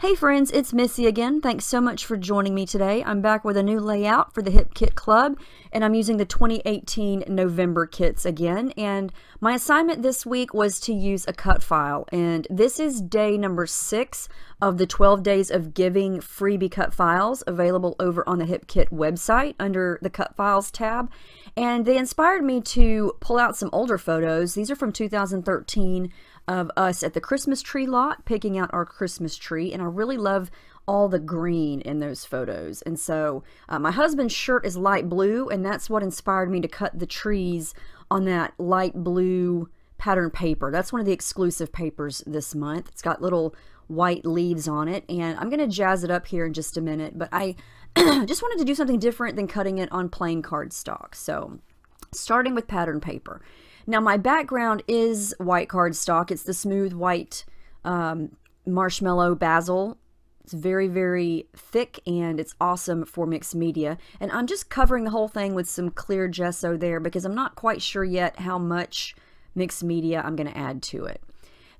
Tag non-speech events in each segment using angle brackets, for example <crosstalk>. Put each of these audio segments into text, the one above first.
Hey friends, it's Missy again. Thanks so much for joining me today. I'm back with a new layout for the Hip Kit Club, and I'm using the 2018 November kits again. And my assignment this week was to use a cut file, and this is day number six of the 12 Days of Giving freebie cut files available over on the Hip Kit website under the Cut Files tab and they inspired me to pull out some older photos. These are from 2013 of us at the Christmas tree lot picking out our Christmas tree, and I really love all the green in those photos. And so uh, my husband's shirt is light blue, and that's what inspired me to cut the trees on that light blue pattern paper. That's one of the exclusive papers this month. It's got little white leaves on it. And I'm going to jazz it up here in just a minute, but I <clears throat> just wanted to do something different than cutting it on plain cardstock. So starting with pattern paper. Now my background is white cardstock. It's the smooth white um, marshmallow basil. It's very, very thick and it's awesome for mixed media. And I'm just covering the whole thing with some clear gesso there because I'm not quite sure yet how much mixed media I'm going to add to it.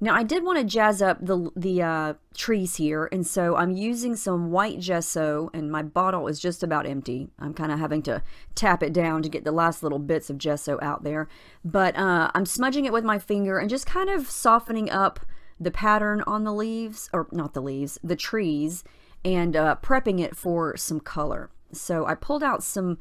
Now I did want to jazz up the, the uh, trees here and so I'm using some white gesso and my bottle is just about empty. I'm kind of having to tap it down to get the last little bits of gesso out there. But uh, I'm smudging it with my finger and just kind of softening up the pattern on the leaves, or not the leaves, the trees, and uh, prepping it for some color. So I pulled out some,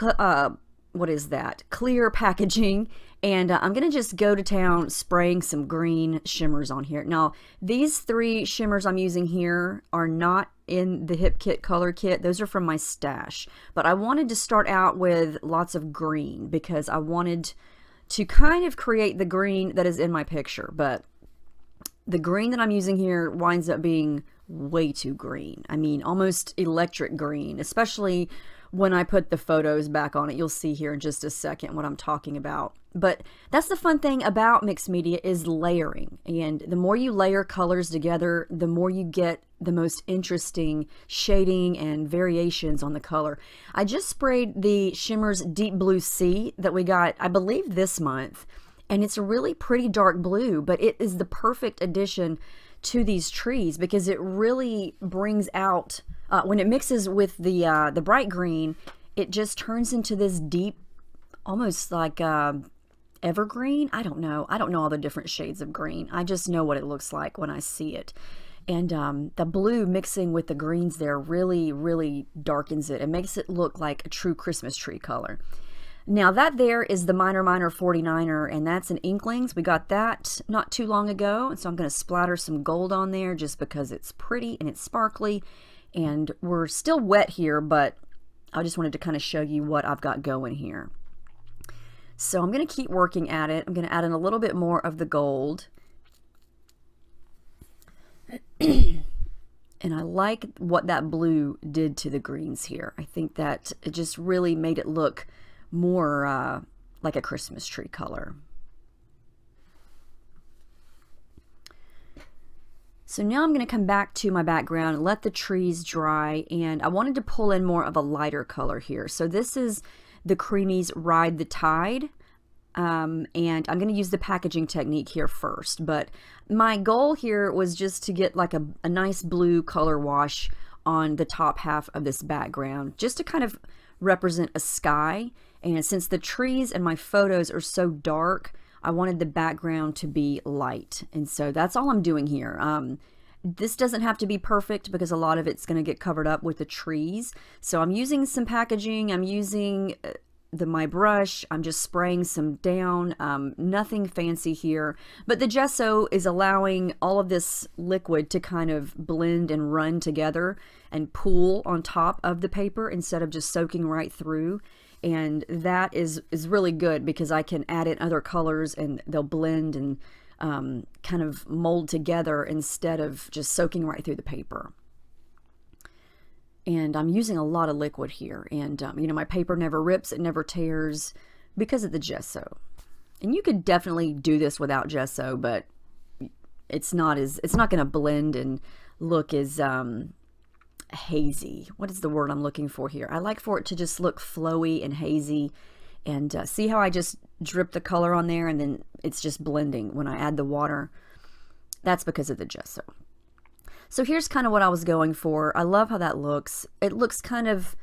uh, what is that, clear packaging and uh, I'm going to just go to town spraying some green shimmers on here. Now, these three shimmers I'm using here are not in the Hip Kit color kit. Those are from my stash. But I wanted to start out with lots of green because I wanted to kind of create the green that is in my picture. But the green that I'm using here winds up being way too green. I mean, almost electric green, especially when I put the photos back on it. You'll see here in just a second what I'm talking about. But that's the fun thing about mixed media is layering. And the more you layer colors together, the more you get the most interesting shading and variations on the color. I just sprayed the Shimmer's Deep Blue Sea that we got, I believe, this month. And it's a really pretty dark blue, but it is the perfect addition to these trees because it really brings out uh, when it mixes with the uh, the bright green, it just turns into this deep, almost like uh, evergreen. I don't know. I don't know all the different shades of green. I just know what it looks like when I see it. And um, the blue mixing with the greens there really, really darkens it and makes it look like a true Christmas tree color. Now that there is the Minor Minor 49er and that's an Inklings. We got that not too long ago and so I'm going to splatter some gold on there just because it's pretty and it's sparkly and we're still wet here, but I just wanted to kind of show you what I've got going here. So I'm going to keep working at it. I'm going to add in a little bit more of the gold. <clears throat> and I like what that blue did to the greens here. I think that it just really made it look more uh, like a Christmas tree color. So now I'm going to come back to my background and let the trees dry and I wanted to pull in more of a lighter color here. So this is the Creamies Ride the Tide um, and I'm going to use the packaging technique here first but my goal here was just to get like a, a nice blue color wash on the top half of this background just to kind of represent a sky and since the trees and my photos are so dark I wanted the background to be light. And so that's all I'm doing here. Um, this doesn't have to be perfect because a lot of it's going to get covered up with the trees. So I'm using some packaging. I'm using uh, the my brush. I'm just spraying some down. Um, nothing fancy here. But the gesso is allowing all of this liquid to kind of blend and run together and pool on top of the paper instead of just soaking right through and that is is really good because I can add in other colors and they'll blend and um, kind of mold together instead of just soaking right through the paper. And I'm using a lot of liquid here and um, you know my paper never rips, it never tears because of the gesso. And you could definitely do this without gesso, but it's not as it's not going to blend and look as um, hazy. What is the word I'm looking for here? I like for it to just look flowy and hazy. And uh, see how I just drip the color on there and then it's just blending when I add the water. That's because of the gesso. So here's kind of what I was going for. I love how that looks. It looks kind of,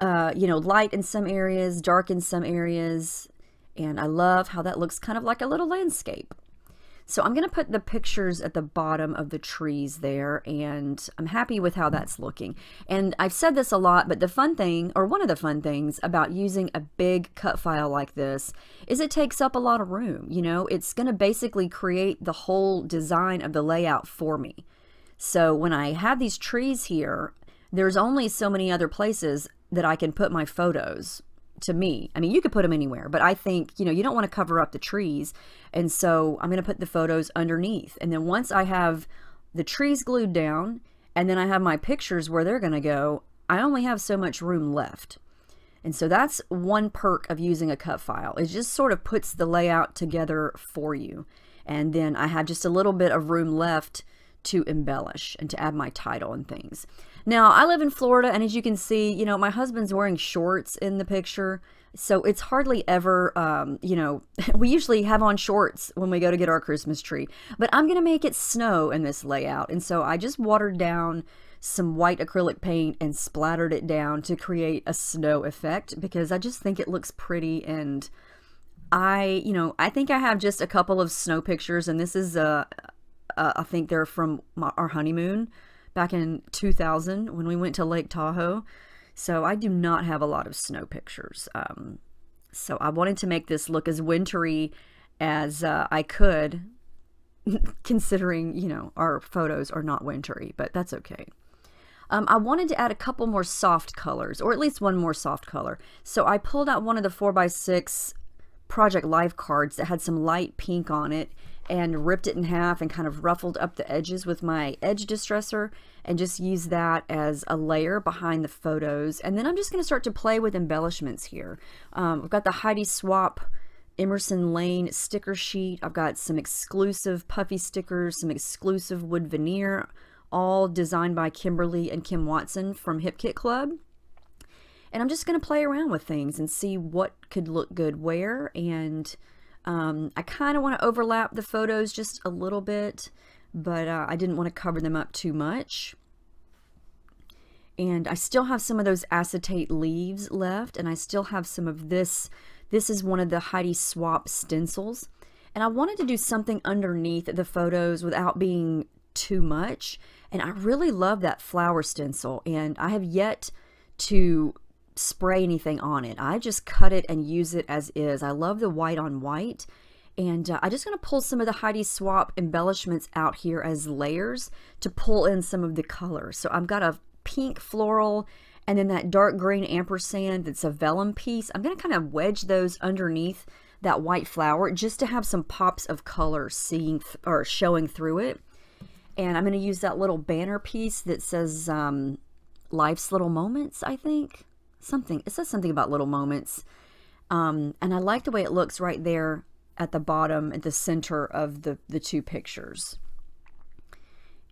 uh, you know, light in some areas, dark in some areas. And I love how that looks kind of like a little landscape. So I'm going to put the pictures at the bottom of the trees there, and I'm happy with how that's looking. And I've said this a lot, but the fun thing, or one of the fun things about using a big cut file like this is it takes up a lot of room. You know, it's going to basically create the whole design of the layout for me. So when I have these trees here, there's only so many other places that I can put my photos to me. I mean, you could put them anywhere, but I think, you know, you don't want to cover up the trees. And so I'm going to put the photos underneath. And then once I have the trees glued down and then I have my pictures where they're going to go, I only have so much room left. And so that's one perk of using a cut file. It just sort of puts the layout together for you. And then I have just a little bit of room left to embellish and to add my title and things. Now, I live in Florida, and as you can see, you know, my husband's wearing shorts in the picture. So it's hardly ever, um, you know, <laughs> we usually have on shorts when we go to get our Christmas tree. But I'm going to make it snow in this layout. And so I just watered down some white acrylic paint and splattered it down to create a snow effect because I just think it looks pretty and I, you know, I think I have just a couple of snow pictures and this is, uh, uh I think they're from my, our honeymoon back in 2000 when we went to Lake Tahoe. So I do not have a lot of snow pictures. Um, so I wanted to make this look as wintry as uh, I could, <laughs> considering, you know, our photos are not wintry, but that's okay. Um, I wanted to add a couple more soft colors, or at least one more soft color. So I pulled out one of the 4x6 Project Life cards that had some light pink on it, and ripped it in half and kind of ruffled up the edges with my edge distresser and just use that as a layer behind the photos. And then I'm just going to start to play with embellishments here. Um, I've got the Heidi Swap Emerson Lane sticker sheet. I've got some exclusive puffy stickers, some exclusive wood veneer, all designed by Kimberly and Kim Watson from Hip Kit Club. And I'm just going to play around with things and see what could look good where and um, I kind of want to overlap the photos just a little bit, but uh, I didn't want to cover them up too much. And I still have some of those acetate leaves left, and I still have some of this. This is one of the Heidi Swap stencils. And I wanted to do something underneath the photos without being too much. And I really love that flower stencil. And I have yet to spray anything on it. I just cut it and use it as is. I love the white on white. And uh, I'm just going to pull some of the Heidi Swap embellishments out here as layers to pull in some of the colors. So I've got a pink floral and then that dark green ampersand that's a vellum piece. I'm going to kind of wedge those underneath that white flower just to have some pops of color seeing or showing through it. And I'm going to use that little banner piece that says um, Life's Little Moments, I think something. It says something about little moments. Um, and I like the way it looks right there at the bottom, at the center of the, the two pictures.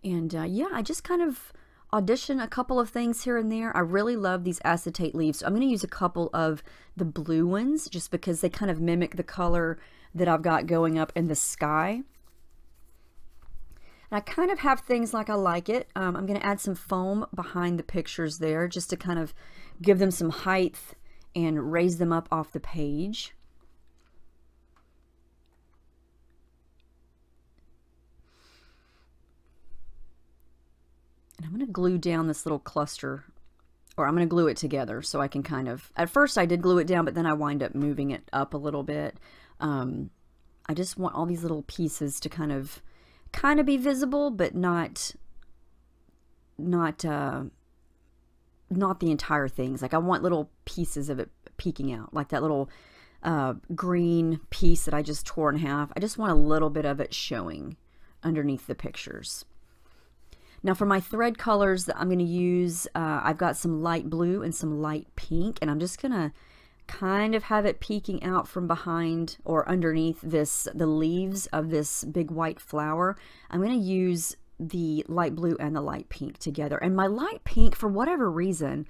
And uh, yeah, I just kind of audition a couple of things here and there. I really love these acetate leaves. So I'm going to use a couple of the blue ones just because they kind of mimic the color that I've got going up in the sky. And I kind of have things like I like it. Um, I'm going to add some foam behind the pictures there just to kind of give them some height and raise them up off the page. And I'm going to glue down this little cluster or I'm going to glue it together so I can kind of, at first I did glue it down, but then I wind up moving it up a little bit. Um, I just want all these little pieces to kind of kind of be visible, but not not uh, not the entire things. Like I want little pieces of it peeking out, like that little uh, green piece that I just tore in half. I just want a little bit of it showing underneath the pictures. Now for my thread colors that I'm going to use, uh, I've got some light blue and some light pink, and I'm just going to kind of have it peeking out from behind or underneath this the leaves of this big white flower. I'm going to use the light blue and the light pink together. And my light pink, for whatever reason,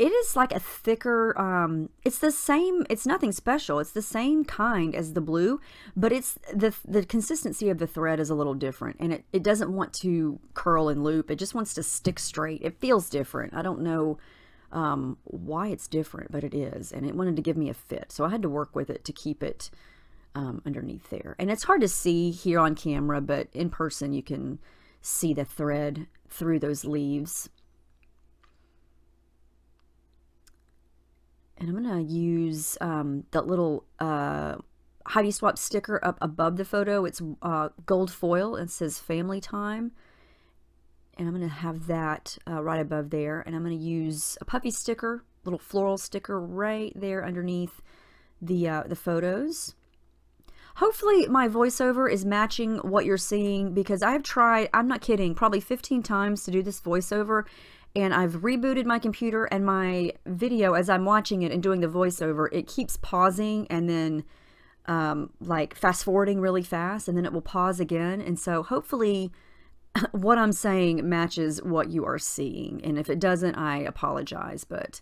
it is like a thicker, um, it's the same, it's nothing special. It's the same kind as the blue, but it's the, the consistency of the thread is a little different and it, it doesn't want to curl and loop. It just wants to stick straight. It feels different. I don't know um, why it's different, but it is. And it wanted to give me a fit. So I had to work with it to keep it um, underneath there. And it's hard to see here on camera, but in person you can see the thread through those leaves. And I'm going to use um, that little uh, Heidi Swap sticker up above the photo. It's uh, gold foil and says family time and I'm going to have that uh, right above there and I'm going to use a puppy sticker little floral sticker right there underneath the uh, the photos hopefully my voiceover is matching what you're seeing because I've tried I'm not kidding probably 15 times to do this voiceover and I've rebooted my computer and my video as I'm watching it and doing the voiceover it keeps pausing and then um, like fast forwarding really fast and then it will pause again and so hopefully <laughs> what I'm saying matches what you are seeing. And if it doesn't, I apologize. But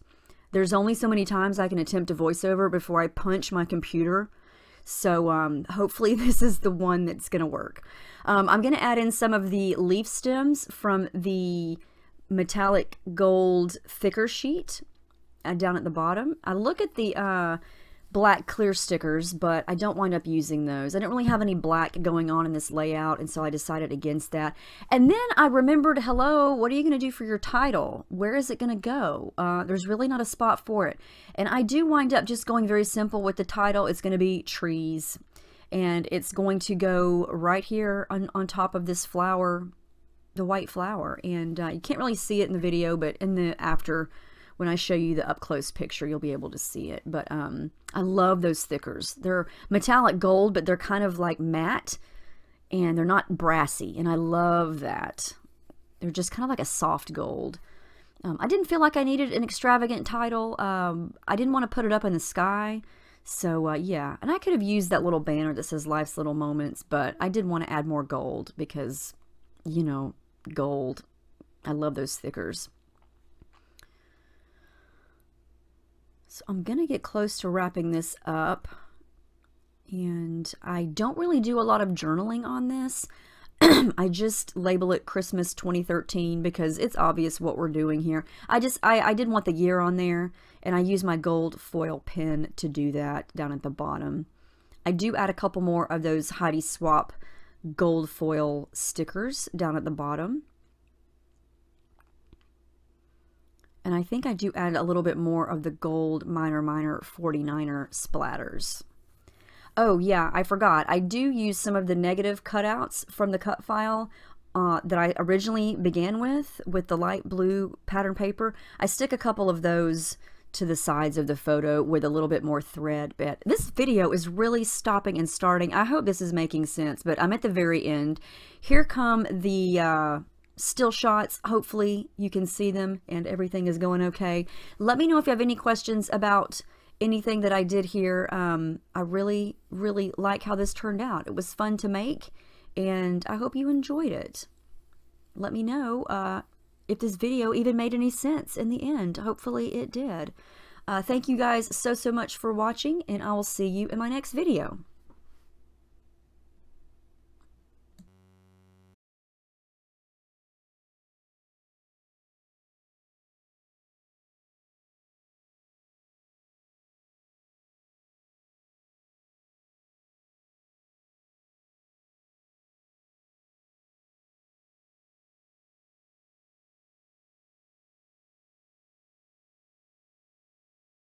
there's only so many times I can attempt a voiceover before I punch my computer. So um, hopefully <laughs> this is the one that's going to work. Um, I'm going to add in some of the leaf stems from the metallic gold thicker sheet uh, down at the bottom. I look at the... Uh, black clear stickers, but I don't wind up using those. I didn't really have any black going on in this layout, and so I decided against that. And then I remembered, hello, what are you going to do for your title? Where is it going to go? Uh, there's really not a spot for it. And I do wind up just going very simple with the title. It's going to be trees, and it's going to go right here on, on top of this flower, the white flower. And uh, you can't really see it in the video, but in the after when I show you the up close picture, you'll be able to see it. But um, I love those thickers. They're metallic gold, but they're kind of like matte and they're not brassy. And I love that. They're just kind of like a soft gold. Um, I didn't feel like I needed an extravagant title. Um, I didn't want to put it up in the sky. So uh, yeah, and I could have used that little banner that says Life's Little Moments, but I did want to add more gold because, you know, gold. I love those thickers. So I'm going to get close to wrapping this up. And I don't really do a lot of journaling on this. <clears throat> I just label it Christmas 2013 because it's obvious what we're doing here. I just, I, I did want the year on there and I use my gold foil pen to do that down at the bottom. I do add a couple more of those Heidi Swap gold foil stickers down at the bottom. And I think I do add a little bit more of the gold minor minor 49er splatters. Oh yeah, I forgot. I do use some of the negative cutouts from the cut file uh, that I originally began with, with the light blue pattern paper. I stick a couple of those to the sides of the photo with a little bit more thread bit. This video is really stopping and starting. I hope this is making sense, but I'm at the very end. Here come the uh, still shots. Hopefully you can see them and everything is going okay. Let me know if you have any questions about anything that I did here. Um, I really, really like how this turned out. It was fun to make and I hope you enjoyed it. Let me know uh, if this video even made any sense in the end. Hopefully it did. Uh, thank you guys so, so much for watching and I will see you in my next video.